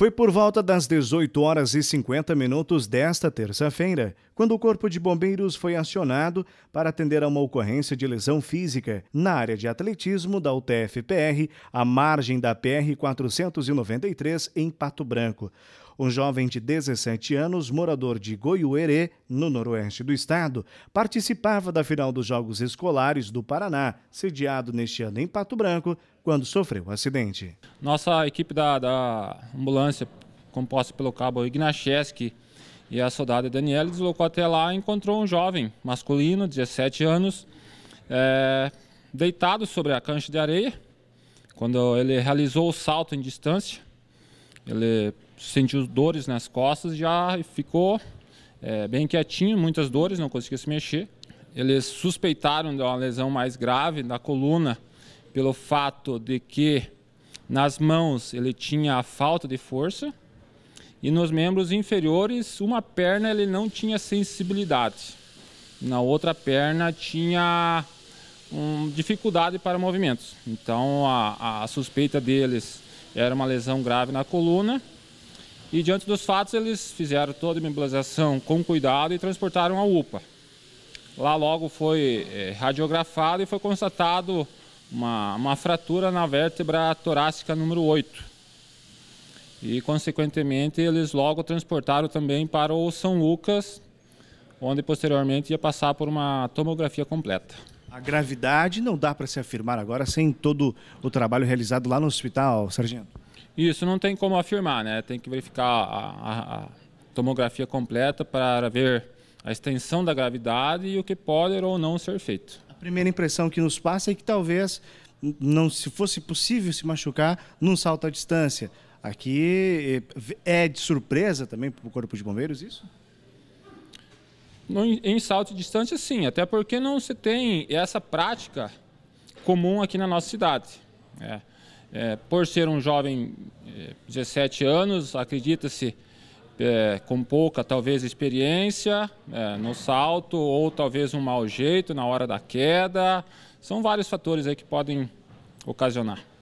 Foi por volta das 18 horas e 50 minutos desta terça-feira, quando o Corpo de Bombeiros foi acionado para atender a uma ocorrência de lesão física na área de atletismo da UTF-PR, à margem da PR 493 em Pato Branco. Um jovem de 17 anos, morador de Goiuerê, no noroeste do estado, participava da final dos Jogos Escolares do Paraná, sediado neste ano em Pato Branco, quando sofreu o acidente. Nossa equipe da, da ambulância, composta pelo cabo Ignacheski e a soldada Daniela, deslocou até lá e encontrou um jovem masculino, 17 anos, é, deitado sobre a cancha de areia. Quando ele realizou o salto em distância, ele sentiu dores nas costas, já ficou é, bem quietinho, muitas dores, não conseguia se mexer. Eles suspeitaram de uma lesão mais grave da coluna pelo fato de que nas mãos ele tinha a falta de força e nos membros inferiores uma perna ele não tinha sensibilidade. Na outra perna tinha um, dificuldade para movimentos. Então a, a suspeita deles era uma lesão grave na coluna. E diante dos fatos, eles fizeram toda a imobilização com cuidado e transportaram a UPA. Lá logo foi é, radiografado e foi constatado uma, uma fratura na vértebra torácica número 8. E, consequentemente, eles logo transportaram também para o São Lucas, onde posteriormente ia passar por uma tomografia completa. A gravidade não dá para se afirmar agora sem todo o trabalho realizado lá no hospital, sargento? Isso não tem como afirmar, né? Tem que verificar a, a tomografia completa para ver a extensão da gravidade e o que pode ou não ser feito primeira impressão que nos passa é que talvez não se fosse possível se machucar num salto à distância. Aqui é, é de surpresa também para o Corpo de Bombeiros isso? No, em salto de distância, sim, até porque não se tem essa prática comum aqui na nossa cidade. É, é, por ser um jovem, é, 17 anos, acredita-se é, com pouca talvez experiência é, no salto ou talvez um mau jeito na hora da queda. São vários fatores aí que podem ocasionar.